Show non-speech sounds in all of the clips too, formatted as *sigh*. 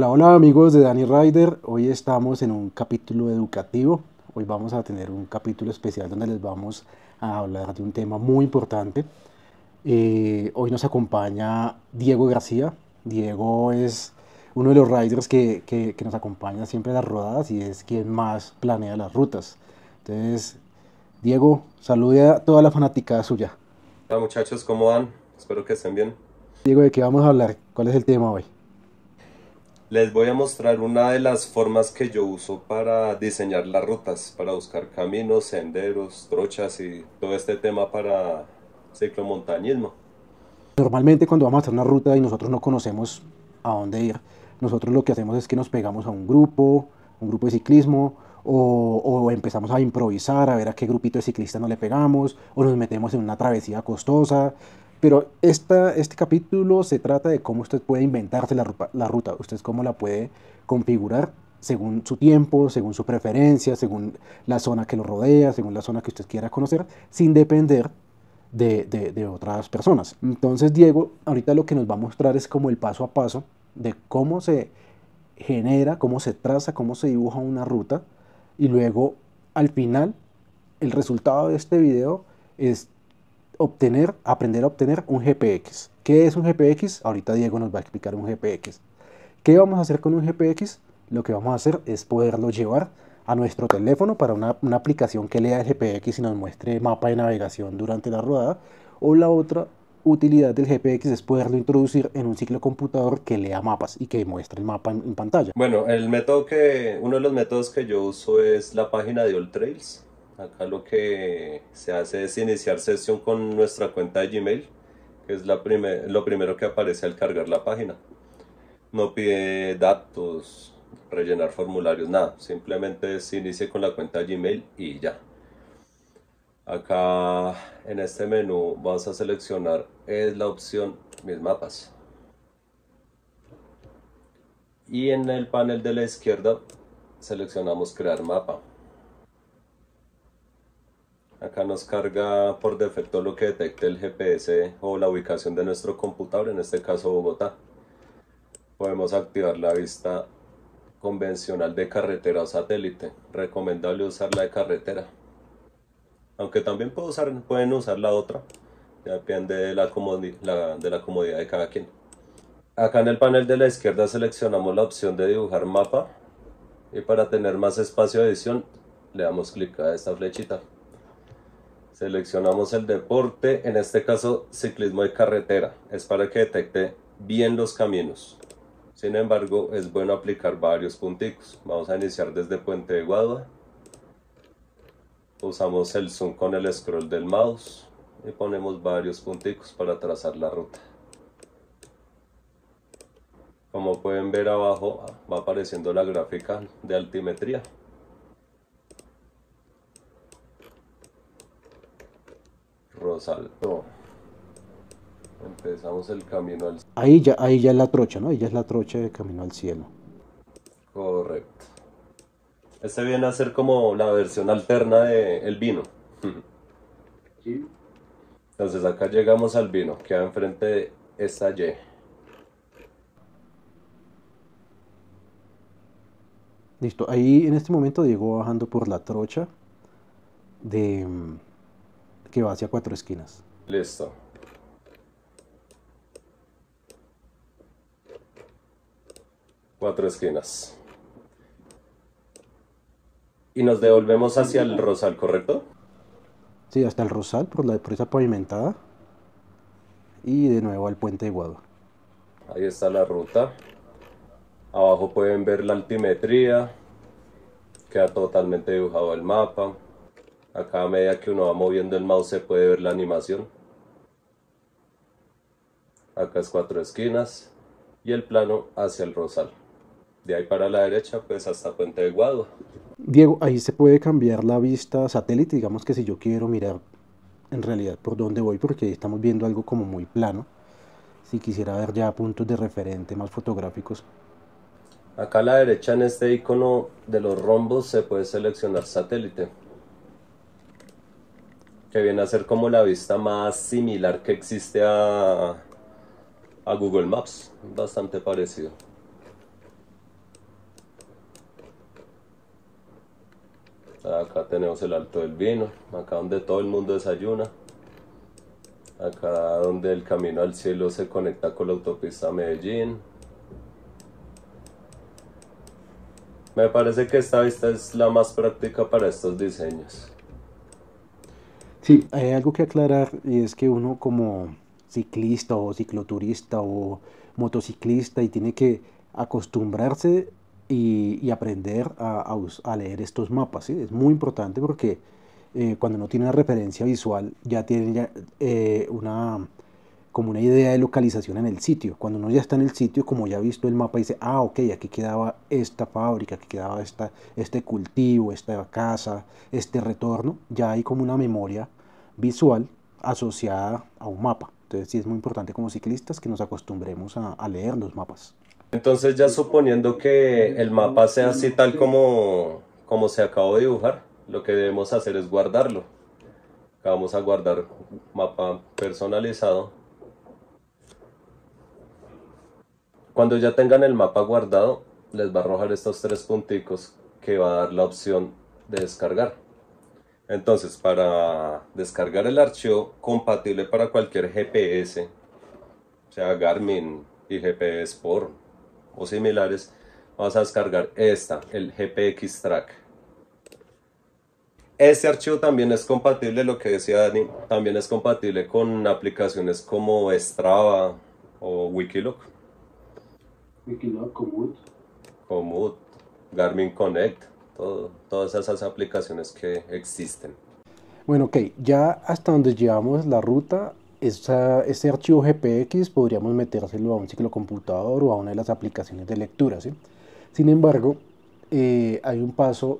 Hola, hola amigos de Dani Rider. Hoy estamos en un capítulo educativo. Hoy vamos a tener un capítulo especial donde les vamos a hablar de un tema muy importante. Eh, hoy nos acompaña Diego García. Diego es uno de los riders que, nos acompaña siempre a las rodadas y es quien más planea las rutas. Entonces, Diego, salude a toda la fanática suya. Hola muchachos, ¿cómo van? Espero que estén bien. Diego, ¿de qué vamos a hablar? ¿Cuál es el tema hoy? Les voy a mostrar una de las formas que yo uso para diseñar las rutas, para buscar caminos, senderos, trochas y todo este tema para ciclomontañismo. Normalmente cuando vamos a hacer una ruta y nosotros no conocemos a dónde ir, nosotros lo que hacemos es que nos pegamos a un grupo, un grupo de ciclismo, o, empezamos a improvisar, a ver a qué grupito de ciclistas no le pegamos, o nos metemos en una travesía costosa, pero este capítulo se trata de cómo usted puede inventarse la, ruta, usted cómo la puede configurar según su tiempo, según su preferencia, según la zona que lo rodea, según la zona que usted quiera conocer, sin depender de, de, otras personas. Entonces Diego ahorita lo que nos va a mostrar es como el paso a paso de cómo se genera, cómo se traza, cómo se dibuja una ruta y luego al final el resultado de este video es obtener, aprender a obtener un GPX. ¿Qué es un GPX? Ahorita Diego nos va a explicar un GPX. ¿Qué vamos a hacer con un GPX? Lo que vamos a hacer es poderlo llevar a nuestro teléfono para una, aplicación que lea el GPX y nos muestre mapa de navegación durante la rodada. O la otra utilidad del GPX es poderlo introducir en un ciclo computador que lea mapas y que muestre el mapa en, pantalla. Bueno, el método que, uno de los métodos que yo uso es la página de Old Trails Acá lo que se hace es iniciar sesión con nuestra cuenta de Gmail, que es la lo primero que aparece al cargar la página. No pide datos, rellenar formularios, nada. Simplemente se inicia con la cuenta de Gmail y ya. Acá en este menú vamos a seleccionar es la opción Mis mapas. Y en el panel de la izquierda seleccionamos crear mapa. Acá nos carga por defecto lo que detecte el GPS o la ubicación de nuestro computador, en este caso Bogotá. Podemos activar la vista convencional de carretera o satélite. Recomendable usar la de carretera. Aunque también usar, pueden usar la otra. depende de de la comodidad de cada quien. Acá en el panel de la izquierda seleccionamos la opción de dibujar mapa. Y para tener más espacio de edición le damos clic a esta flechita. Seleccionamos el deporte, en este caso ciclismo de carretera. Es para que detecte bien los caminos. Sin embargo, es bueno aplicar varios punticos. Vamos a iniciar desde Puente de Guadua. Usamos el zoom con el scroll del mouse y ponemos varios punticos para trazar la ruta. Como pueden ver abajo va apareciendo la gráfica de altimetría. Rosalto Empezamos el camino al cielo. Ahí ya, ahí ya es la trocha, ¿no? Ahí ya es la trocha de camino al cielo. Correcto. Este viene a ser como la versión alterna de el vino. *laughs* Entonces acá llegamos al vino, va enfrente de esta Y. Listo, ahí en este momento Llegó bajando por la trocha de, mm, que va hacia cuatro esquinas. Listo. Cuatro esquinas. Y nos devolvemos hacia el Rosal, ¿correcto? Sí, hasta el Rosal, por la presa pavimentada. Y de nuevo al puente de Guado. Ahí está la ruta. Abajo pueden ver la altimetría. Queda totalmente dibujado el mapa. Acá a medida que uno va moviendo el mouse se puede ver la animación. Acá es cuatro esquinas y el plano hacia el rosal. De ahí para la derecha, pues hasta Puente de Guado. Diego, ahí se puede cambiar la vista satélite, digamos que si yo quiero mirar en realidad por dónde voy, porque estamos viendo algo como muy plano. Si quisiera ver ya puntos de referente más fotográficos. Acá a la derecha en este icono de los rombos se puede seleccionar satélite que viene a ser como la vista más similar que existe a, Google Maps, bastante parecido. Acá tenemos el Alto del Vino, acá donde todo el mundo desayuna. Acá donde el camino al cielo se conecta con la autopista Medellín. Me parece que esta vista es la más práctica para estos diseños. Hay algo que aclarar y es que uno como ciclista o cicloturista o motociclista y tiene que acostumbrarse y, aprender a, leer estos mapas. Es muy importante porque eh, cuando no tiene una referencia visual ya tiene eh, una como una idea de localización en el sitio. Cuando uno ya está en el sitio, como ya ha visto el mapa, dice, ah, ok, aquí quedaba esta fábrica, aquí quedaba esta, este cultivo, esta casa, este retorno, ya hay como una memoria visual asociada a un mapa. Entonces sí es muy importante como ciclistas que nos acostumbremos a, leer los mapas. Entonces ya suponiendo que el mapa sea así tal como, como se acabó de dibujar, lo que debemos hacer es guardarlo. vamos a guardar mapa personalizado. Cuando ya tengan el mapa guardado, les va a arrojar estos tres punticos que va a dar la opción de descargar. Entonces, para descargar el archivo compatible para cualquier GPS, sea Garmin y GPS por o similares, vas a descargar esta, el GPX Track. Este archivo también es compatible, lo que decía Dani, también es compatible con aplicaciones como Strava o Wikiloc. Wikiloc, Komoot. Komoot, Garmin Connect todas esas aplicaciones que existen. Bueno, ok, ya hasta donde llevamos la ruta, ese archivo GPX podríamos metérselo a un ciclocomputador o a una de las aplicaciones de lectura. Sin embargo, eh, hay un paso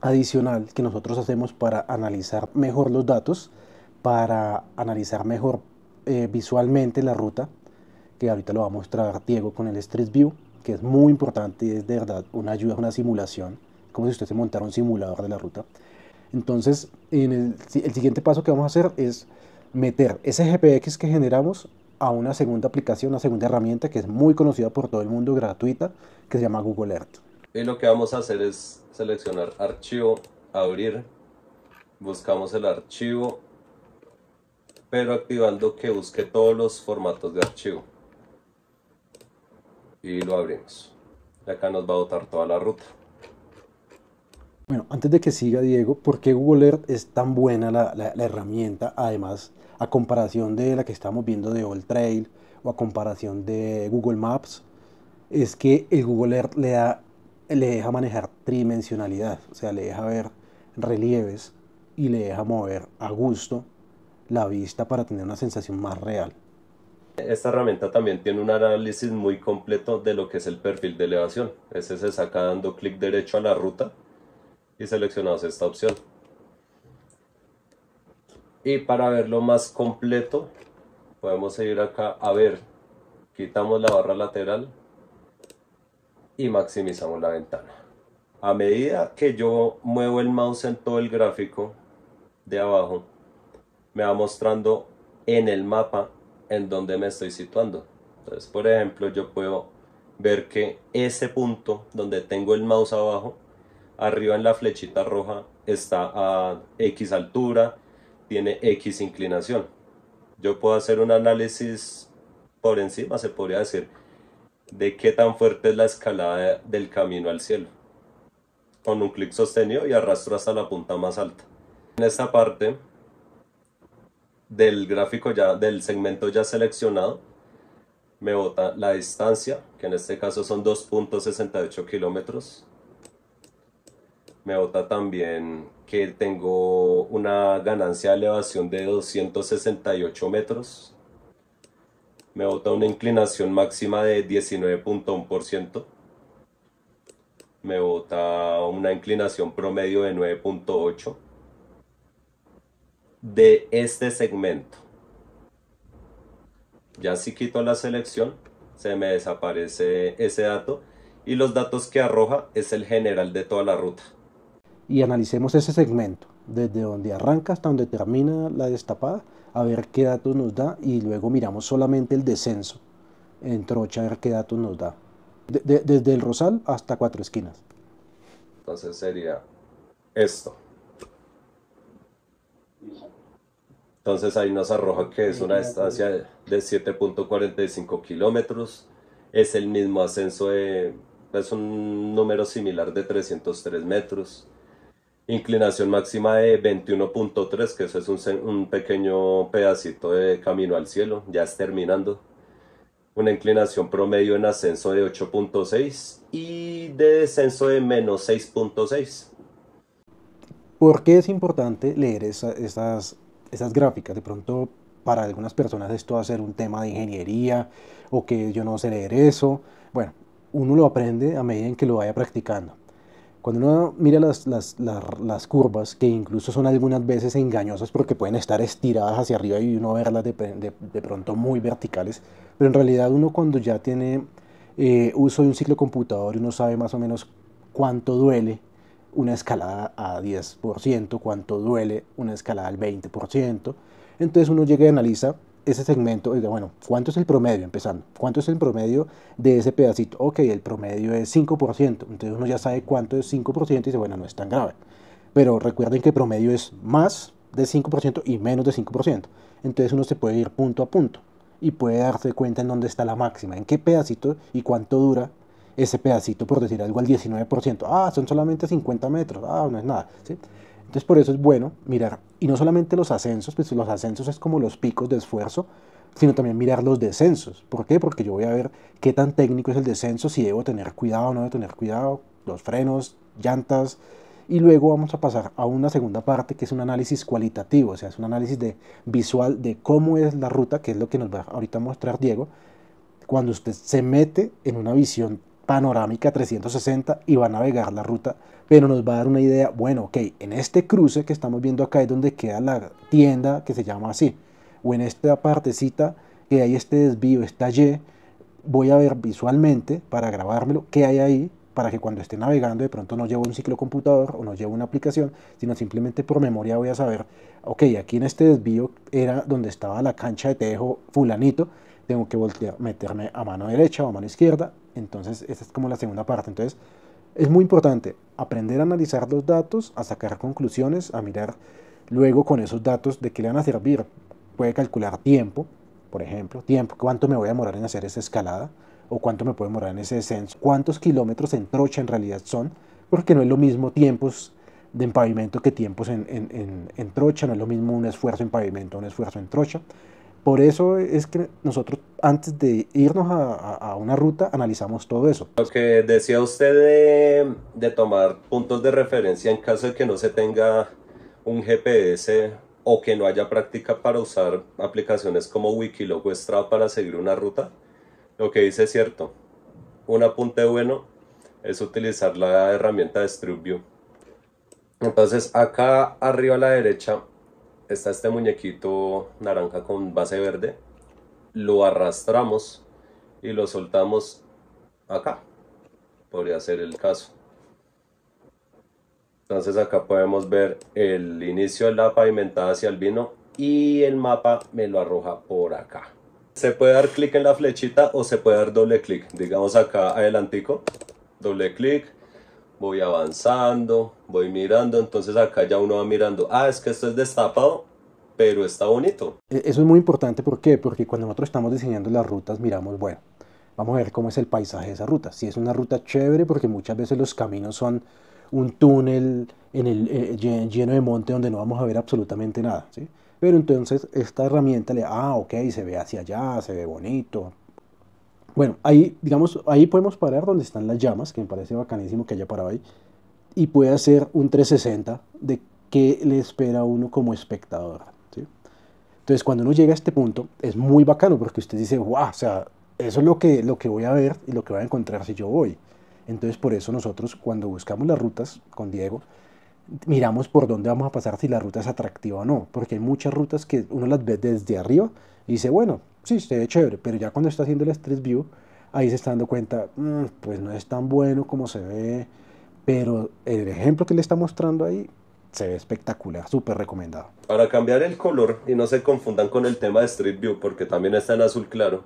adicional que nosotros hacemos para analizar mejor los datos, para analizar mejor eh, visualmente la ruta, que ahorita lo va a mostrar Diego con el Stress View, que es muy importante y es de verdad una ayuda, una simulación como si usted se montara un simulador de la ruta. Entonces, el, siguiente paso que vamos a hacer es meter ese GPX que generamos a una segunda aplicación, una segunda herramienta que es muy conocida por todo el mundo, gratuita, que se llama Google Earth. Y lo que vamos a hacer es seleccionar archivo, abrir, buscamos el archivo, pero activando que busque todos los formatos de archivo. Y lo abrimos. Y acá nos va a dotar toda la ruta. Bueno, antes de que siga Diego, ¿por qué Google Earth es tan buena la, la, herramienta? Además, a comparación de la que estamos viendo de Old Trail o a comparación de Google Maps, es que el Google Earth le, le deja manejar tridimensionalidad, o sea, le deja ver relieves y le deja mover a gusto la vista para tener una sensación más real. Esta herramienta también tiene un análisis muy completo de lo que es el perfil de elevación. Ese se saca dando clic derecho a la ruta y seleccionamos esta opción y para verlo más completo podemos ir acá a ver quitamos la barra lateral y maximizamos la ventana a medida que yo muevo el mouse en todo el gráfico de abajo me va mostrando en el mapa en donde me estoy situando entonces por ejemplo yo puedo ver que ese punto donde tengo el mouse abajo Arriba en la flechita roja está a X altura, tiene X inclinación. Yo puedo hacer un análisis por encima, se podría decir, de qué tan fuerte es la escalada del camino al cielo. Con un clic sostenido y arrastro hasta la punta más alta. En esta parte del gráfico ya, del segmento ya seleccionado, me bota la distancia, que en este caso son 2.68 kilómetros, me vota también que tengo una ganancia de elevación de 268 metros. Me vota una inclinación máxima de 19.1%. Me vota una inclinación promedio de 9.8 de este segmento. Ya si quito la selección, se me desaparece ese dato y los datos que arroja es el general de toda la ruta y analicemos ese segmento, desde donde arranca hasta donde termina la destapada, a ver qué datos nos da y luego miramos solamente el descenso en trocha, a ver qué datos nos da. desde el Rosal hasta Cuatro Esquinas. Entonces sería esto. Entonces ahí nos arroja que es una distancia de 7.45 kilómetros. Es el mismo ascenso Es un número similar de 303 metros inclinación máxima de 21.3, que eso es un, pequeño pedacito de camino al cielo, ya es terminando. Una inclinación promedio en ascenso de 8.6 y de descenso de menos 6.6. ¿Por qué es importante leer esas, esas gráficas? De pronto, para algunas personas esto va a ser un tema de ingeniería o que yo no sé leer eso. Bueno, uno lo aprende a medida en que lo vaya practicando cuando uno mira las, curvas, que incluso son algunas veces engañosas porque pueden estar estiradas hacia arriba y uno verlas de, de, pronto muy verticales, pero en realidad uno cuando ya tiene eh, uso de un ciclo computador, uno sabe más o menos cuánto duele una escalada a 10%, cuánto duele una escalada al 20%. Entonces uno llega y analiza ese segmento, oiga, bueno, ¿cuánto es el promedio? Empezando, ¿cuánto es el promedio de ese pedacito? Ok, el promedio es 5%, entonces uno ya sabe cuánto es 5% y dice, bueno, no es tan grave. Pero recuerden que el promedio es más de 5% y menos de 5%, entonces uno se puede ir punto a punto y puede darse cuenta en dónde está la máxima, en qué pedacito y cuánto dura ese pedacito, por decir algo, al 19%. Ah, son solamente 50 metros, ah, no es nada. ¿sí? Entonces por eso es bueno mirar, y no solamente los ascensos, pues los ascensos es como los picos de esfuerzo, sino también mirar los descensos. ¿Por qué? Porque yo voy a ver qué tan técnico es el descenso, si debo tener cuidado o no debo tener cuidado, los frenos, llantas, y luego vamos a pasar a una segunda parte que es un análisis cualitativo, o sea, es un análisis de visual de cómo es la ruta, que es lo que nos va ahorita a mostrar Diego, cuando usted se mete en una visión panorámica 360 y va a navegar la ruta, pero nos va a dar una idea, bueno, ok, en este cruce que estamos viendo acá es donde queda la tienda que se llama así, o en esta partecita que hay este desvío, esta Y, voy a ver visualmente para grabármelo qué hay ahí para que cuando esté navegando de pronto no llevo un ciclocomputador o no llevo una aplicación, sino simplemente por memoria voy a saber, ok, aquí en este desvío era donde estaba la cancha de tejo fulanito, tengo que voltear, meterme a mano derecha o a mano izquierda, entonces, esa es como la segunda parte. Entonces, es muy importante aprender a analizar los datos, a sacar conclusiones, a mirar luego con esos datos de qué le van a servir. Puede calcular tiempo, por ejemplo, tiempo, cuánto me voy a demorar en hacer esa escalada o cuánto me puedo demorar en ese descenso, cuántos kilómetros en trocha en realidad son, porque no es lo mismo tiempos de empavimento que tiempos en, en, en, en trocha, no es lo mismo un esfuerzo en pavimento, un esfuerzo en trocha. Por eso es que nosotros antes de irnos a, una ruta analizamos todo eso. Lo que decía usted de, tomar puntos de referencia en caso de que no se tenga un GPS o que no haya práctica para usar aplicaciones como Wikiloc o Strava para seguir una ruta, lo que dice es cierto. Un apunte bueno es utilizar la herramienta de Street View. Entonces acá arriba a la derecha está este muñequito naranja con base verde, lo arrastramos y lo soltamos acá. Podría ser el caso. Entonces acá podemos ver el inicio de la pavimentada hacia el vino y el mapa me lo arroja por acá. Se puede dar clic en la flechita o se puede dar doble clic. Digamos acá adelantico, doble clic voy avanzando, voy mirando, entonces acá ya uno va mirando, ah, es que esto es destapado, pero está bonito. E, eso es muy importante, ¿por qué? Porque cuando nosotros estamos diseñando las rutas, miramos, bueno, vamos a ver cómo es el paisaje de esa ruta. Si es una ruta chévere, porque muchas veces los caminos son un túnel en el, eh, lleno de monte donde no vamos a ver absolutamente nada, Pero entonces esta herramienta le, ah, ok, se ve hacia allá, se ve bonito, bueno, ahí, digamos, ahí podemos parar donde están las llamas, que me parece bacanísimo que haya parado ahí, y puede hacer un 360 de qué le espera uno como espectador. Entonces, cuando uno llega a este punto, es muy bacano porque usted dice, wow, o sea, eso es lo que, lo que voy a ver y lo que voy a encontrar si yo voy. Entonces, por eso nosotros, cuando buscamos las rutas con Diego, miramos por dónde vamos a pasar, si la ruta es atractiva o no, porque hay muchas rutas que uno las ve desde arriba y dice, bueno, sí, se ve chévere, pero ya cuando está haciendo el Street View, ahí se está dando cuenta, mm, pues no es tan bueno como se ve, pero el ejemplo que le está mostrando ahí se ve espectacular, súper recomendado. Para cambiar el color y no se confundan con el tema de Street View, porque también está en azul claro,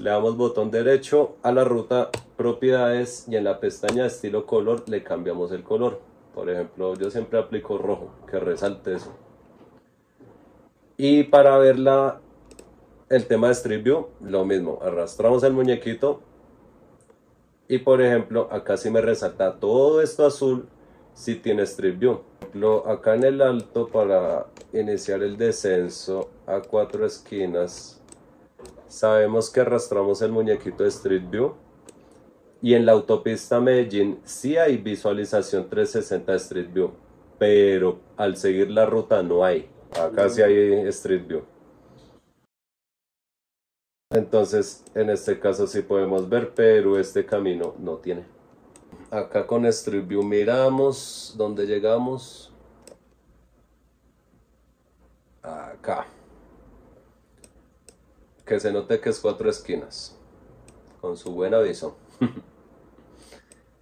le damos botón derecho a la ruta propiedades y en la pestaña estilo color le cambiamos el color. Por ejemplo, yo siempre aplico rojo, que resalte eso. Y para ver la el tema de Street View, lo mismo, arrastramos el muñequito y por ejemplo acá sí me resalta todo esto azul si tiene Street View. Lo acá en el alto para iniciar el descenso a cuatro esquinas sabemos que arrastramos el muñequito de Street View y en la autopista Medellín sí hay visualización 360 Street View, pero al seguir la ruta no hay. Acá sí hay Street View. Entonces, en este caso sí podemos ver, pero este camino no tiene. Acá con Street View miramos dónde llegamos. Acá. Que se note que es cuatro esquinas. Con su buen aviso.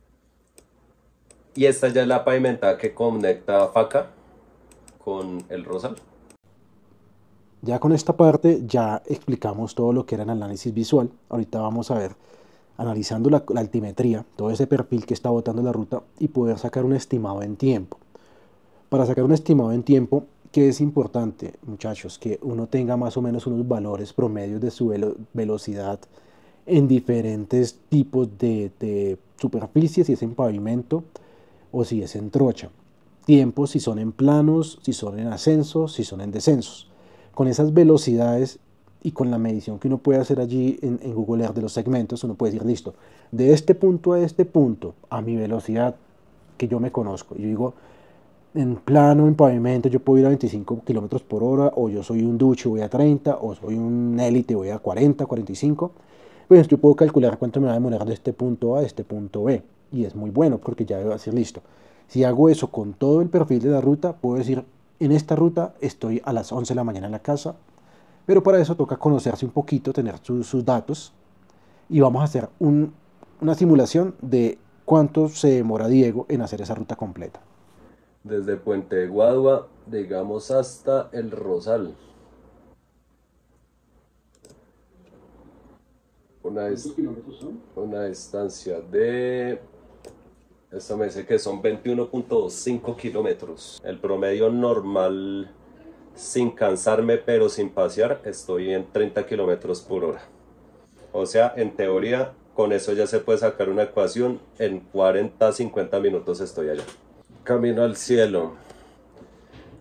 *laughs* y esta ya es la pavimentada que conecta a Faca con el Rosal. Ya con esta parte ya explicamos todo lo que era el análisis visual. Ahorita vamos a ver analizando la, altimetría, todo ese perfil que está botando la ruta y poder sacar un estimado en tiempo. Para sacar un estimado en tiempo, que es importante, muchachos, que uno tenga más o menos unos valores promedios de su velocidad en diferentes tipos de, de superficies, si es en pavimento o si es en trocha. Tiempos si son en planos, si son en ascensos, si son en descensos con esas velocidades y con la medición que uno puede hacer allí en, Google Earth de los segmentos, uno puede decir, listo, de este punto a este punto, a mi velocidad que yo me conozco, yo digo, en plano, en pavimento, yo puedo ir a 25 kilómetros por hora, o yo soy un ducho, voy a 30, o soy un élite, voy a 40, 45. Pues yo puedo calcular cuánto me va a demorar de este punto A a este punto B. Y es muy bueno porque ya debo decir listo. Si hago eso con todo el perfil de la ruta, puedo decir en esta ruta estoy a las 11 de la mañana en la casa, pero para eso toca conocerse un poquito, tener sus datos y vamos a hacer una simulación de cuánto se demora Diego en hacer esa ruta completa. Desde Puente de Guadua llegamos hasta el Rosal. Una, una distancia de esto me dice que son 21.5 kilómetros. El promedio normal, sin cansarme pero sin pasear, estoy en 30 kilómetros por hora. O sea, en teoría, con eso ya se puede sacar una ecuación. En 40, 50 minutos estoy allá. Camino al cielo.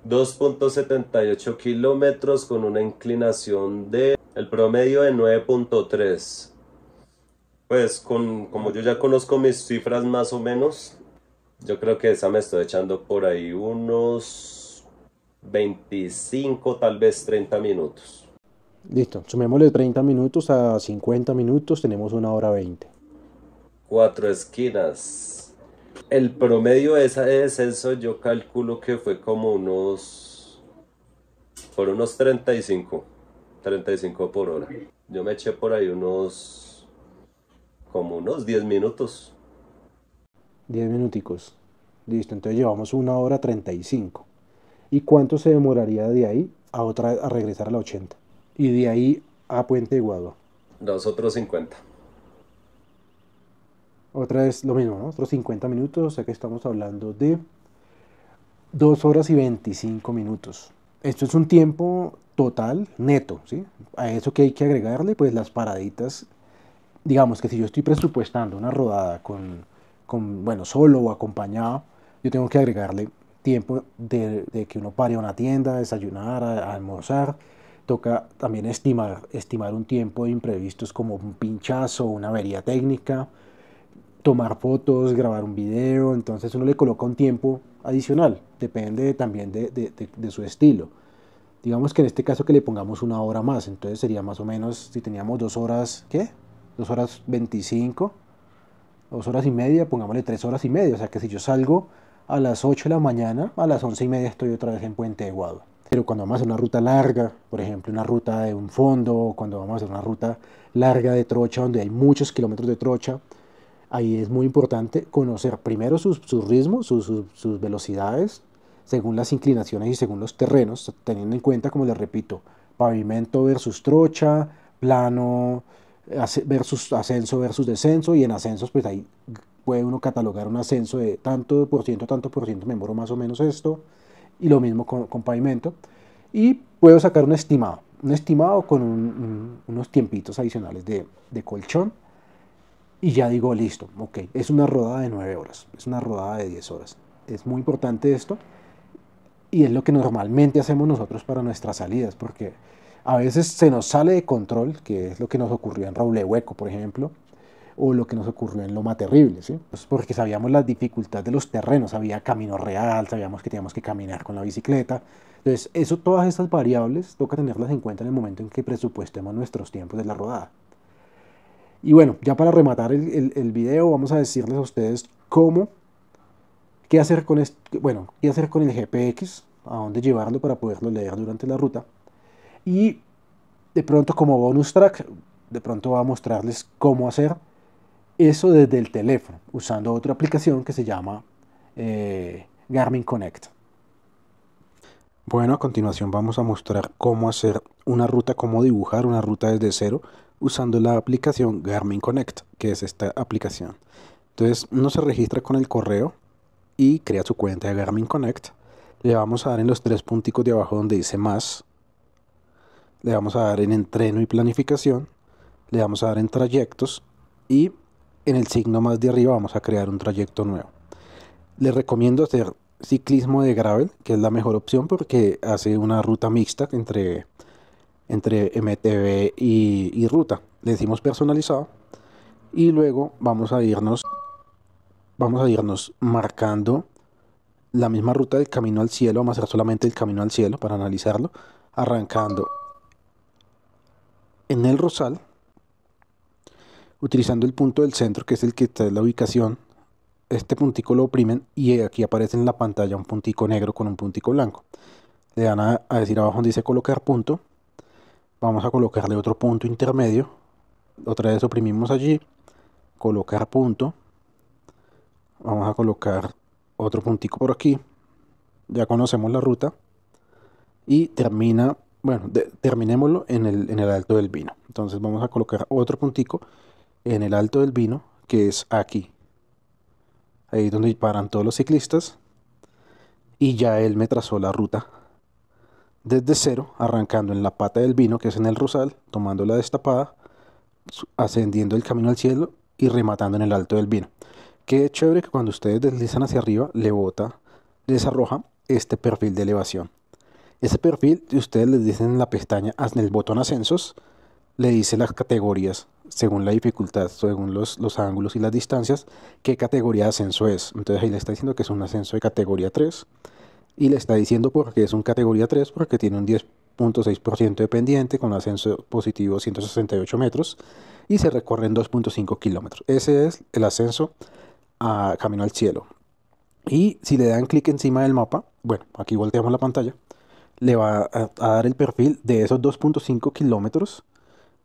2.78 kilómetros con una inclinación de... El promedio de 9.3 pues con, como yo ya conozco mis cifras más o menos, yo creo que esa me estoy echando por ahí unos 25, tal vez 30 minutos. Listo, sumémosle 30 minutos a 50 minutos, tenemos una hora 20. Cuatro esquinas. El promedio de esa de descenso yo calculo que fue como unos... por unos 35, 35 por hora. Yo me eché por ahí unos como unos 10 minutos. 10 minuticos. Listo, entonces llevamos una hora 35. ¿Y cuánto se demoraría de ahí a otra a regresar a la 80? Y de ahí a Puente de Guadua. Los otros 50. Otra vez lo mismo, ¿no? Otros 50 minutos, o sea que estamos hablando de 2 horas y 25 minutos. Esto es un tiempo total neto, ¿sí? A eso que hay que agregarle, pues las paraditas digamos que si yo estoy presupuestando una rodada con, bueno, solo o acompañado, yo tengo que agregarle tiempo de, que uno pare a una tienda, desayunar, a, almorzar. Toca también estimar, estimar un tiempo de imprevistos como un pinchazo, una avería técnica, tomar fotos, grabar un video, entonces uno le coloca un tiempo adicional, depende también de, de, su estilo. Digamos que en este caso que le pongamos una hora más, entonces sería más o menos, si teníamos dos horas, ¿qué? 2 horas 25, 2 horas y media, pongámosle 3 horas y media. O sea que si yo salgo a las 8 de la mañana, a las 11 y media estoy otra vez en Puente de Guado. Pero cuando vamos a hacer una ruta larga, por ejemplo, una ruta de un fondo, cuando vamos a hacer una ruta larga de trocha, donde hay muchos kilómetros de trocha, ahí es muy importante conocer primero sus, sus ritmos, sus, sus velocidades, según las inclinaciones y según los terrenos, teniendo en cuenta, como les repito, pavimento versus trocha, plano, versus ascenso versus descenso y en ascensos pues ahí puede uno catalogar un ascenso de tanto por ciento, tanto por ciento, me muero más o menos esto y lo mismo con, con pavimento y puedo sacar un estimado, un estimado con unos tiempitos adicionales de, de, colchón y ya digo listo, ok, es una rodada de 9 horas, es una rodada de 10 horas, es muy importante esto y es lo que normalmente hacemos nosotros para nuestras salidas porque a veces se nos sale de control, que es lo que nos ocurrió en de Hueco, por ejemplo, o lo que nos ocurrió en Loma Terrible, pues porque sabíamos la dificultad de los terrenos, había camino real, sabíamos que teníamos que caminar con la bicicleta. Entonces, eso, todas estas variables toca tenerlas en cuenta en el momento en que presupuestemos nuestros tiempos de la rodada. Y bueno, ya para rematar el, video, vamos a decirles a ustedes cómo, qué hacer con, esto bueno, qué hacer con el GPX, a dónde llevarlo para poderlo leer durante la ruta, y de pronto como bonus track, de pronto va a mostrarles cómo hacer eso desde el teléfono, usando otra aplicación que se llama eh, Garmin Connect. Bueno, a continuación vamos a mostrar cómo hacer una ruta, cómo dibujar una ruta desde cero usando la aplicación Garmin Connect, que es esta aplicación. Entonces uno se registra con el correo y crea su cuenta de Garmin Connect. Le vamos a dar en los tres punticos de abajo donde dice más le vamos a dar en entreno y planificación, le vamos a dar en trayectos y en el signo más de arriba vamos a crear un trayecto nuevo. Les recomiendo hacer ciclismo de gravel, que es la mejor opción porque hace una ruta mixta entre, entre MTB y, ruta. Le decimos personalizado y luego vamos a irnos vamos a irnos marcando la misma ruta del camino al cielo, vamos a hacer solamente el camino al cielo para analizarlo, arrancando en el rosal, utilizando el punto del centro, que es el que está en la ubicación, este puntico lo oprimen y aquí aparece en la pantalla un puntico negro con un puntico blanco. Le dan a, decir abajo donde dice colocar punto. Vamos a colocarle otro punto intermedio. Otra vez oprimimos allí. Colocar punto. Vamos a colocar otro puntico por aquí. Ya conocemos la ruta. Y termina bueno, terminémoslo en el, alto del vino. Entonces vamos a colocar otro puntico en el alto del vino, que es aquí. Ahí es donde paran todos los ciclistas. Y ya él me trazó la ruta desde cero, arrancando en la pata del vino, que es en el rosal, tomando la destapada, ascendiendo el camino al cielo y rematando en el alto del vino. Qué chévere que cuando ustedes deslizan hacia arriba, le bota, les arroja este perfil de elevación. Ese perfil, ustedes les dicen en la pestaña, en el botón ascensos, le dice las categorías, según la dificultad, según los, ángulos y las distancias, qué categoría de ascenso es. Entonces ahí le está diciendo que es un ascenso de categoría 3 y le está diciendo por qué es un categoría 3 porque tiene un 10.6% de pendiente con ascenso positivo 168 metros y se recorren 2.5 kilómetros. Ese es el ascenso a Camino al Cielo. Y si le dan clic encima del mapa, bueno, aquí volteamos la pantalla, le va a, dar el perfil de esos 2.5 kilómetros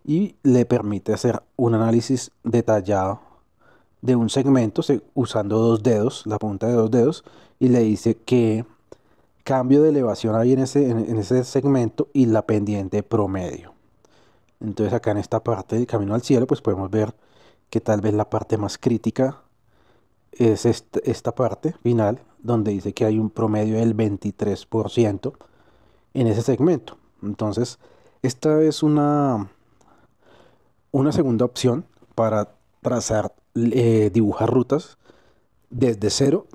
y le permite hacer un análisis detallado de un segmento usando dos dedos, la punta de dos dedos, y le dice que cambio de elevación hay en ese, en, ese segmento y la pendiente promedio. Entonces acá en esta parte del camino al cielo, pues podemos ver que tal vez la parte más crítica es esta parte final, donde dice que hay un promedio del 23%, en ese segmento. Entonces, esta es una, una segunda opción para trazar, eh, dibujar rutas desde cero,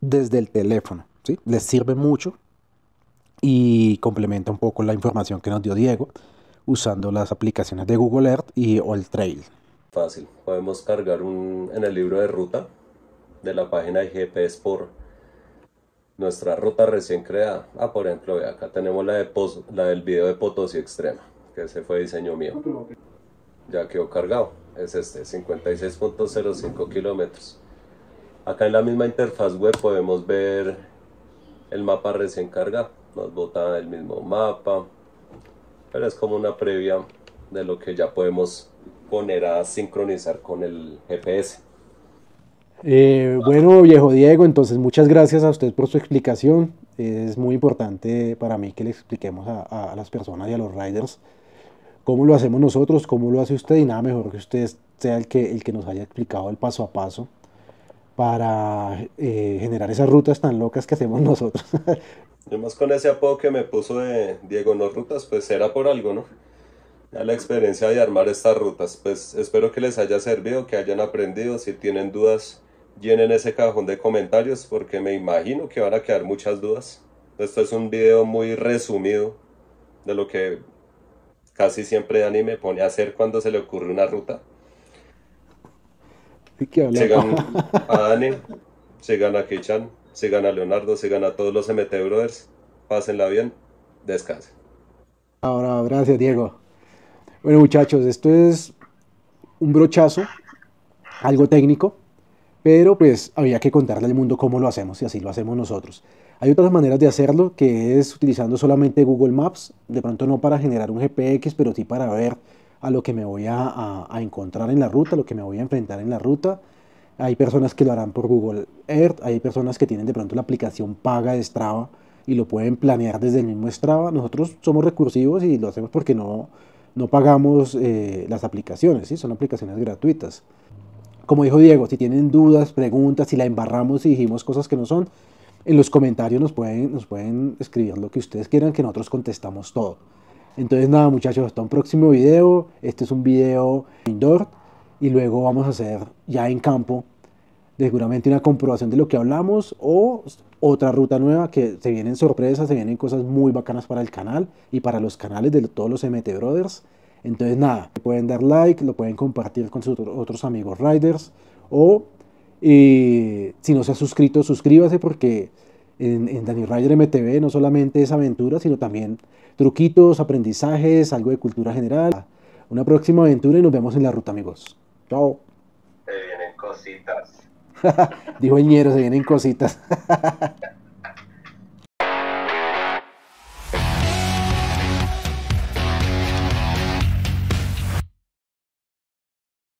desde el teléfono. ¿sí? Les sirve mucho y complementa un poco la información que nos dio Diego usando las aplicaciones de Google Earth y All Trail. Fácil, podemos cargar un, en el libro de ruta de la página de GPS por nuestra ruta recién creada. Ah, por ejemplo, acá tenemos la, de la del video de Potosí Extrema, que ese fue diseño mío. Ya quedó cargado, es este, 56.05 kilómetros. Acá en la misma interfaz web podemos ver el mapa recién cargado. Nos bota el mismo mapa, pero es como una previa de lo que ya podemos poner a sincronizar con el GPS. Eh, bueno, viejo Diego, entonces muchas gracias a usted por su explicación. Es muy importante para mí que le expliquemos a, las personas y a los riders cómo lo hacemos nosotros, cómo lo hace usted y nada mejor que usted sea el que, el que nos haya explicado el paso a paso para eh, generar esas rutas tan locas que hacemos *laughs* nosotros. Además con ese apodo que me puso de Diego No Rutas, pues era por algo, ¿no? la experiencia de armar estas rutas, pues espero que les haya servido, que hayan aprendido, si tienen dudas llenen ese cajón de comentarios porque me imagino que van a quedar muchas dudas. Esto es un video muy resumido de lo que casi siempre Dani me pone a hacer cuando se le ocurre una ruta. Sigan *laughs* a Dani, sigan a Kichan, sigan a Leonardo, sigan a todos los MT Brothers. Pásenla bien, descansen. Ahora, gracias Diego. Bueno muchachos, esto es un brochazo, algo técnico pero pues había que contarle al mundo cómo lo hacemos y así lo hacemos nosotros. Hay otras maneras de hacerlo que es utilizando solamente Google Maps, de pronto no para generar un GPX, pero sí para ver a lo que me voy a, encontrar en la ruta, a lo que me voy a enfrentar en la ruta. Hay personas que lo harán por Google Earth, hay personas que tienen de pronto la aplicación paga de Strava y lo pueden planear desde el mismo Strava. Nosotros somos recursivos y lo hacemos porque no, no pagamos eh, las aplicaciones, ¿sí? son aplicaciones gratuitas. Como dijo Diego, si tienen dudas, preguntas, si la embarramos y dijimos cosas que no son, en los comentarios nos pueden, nos pueden escribir lo que ustedes quieran, que nosotros contestamos todo. Entonces nada muchachos, hasta un próximo video. Este es un video indoor y luego vamos a hacer ya en campo seguramente una comprobación de lo que hablamos o otra ruta nueva que se vienen sorpresas, se vienen cosas muy bacanas para el canal y para los canales de todos los MT Brothers. Entonces nada, pueden dar like, lo pueden compartir con sus otros amigos riders o eh, si no se ha suscrito, suscríbase porque en, en Dani Rider MTV no solamente es aventura, sino también truquitos, aprendizajes, algo de cultura general. Una próxima aventura y nos vemos en la ruta, amigos. Chao. Se vienen cositas. *laughs* Dijo ñero, se vienen cositas. *laughs*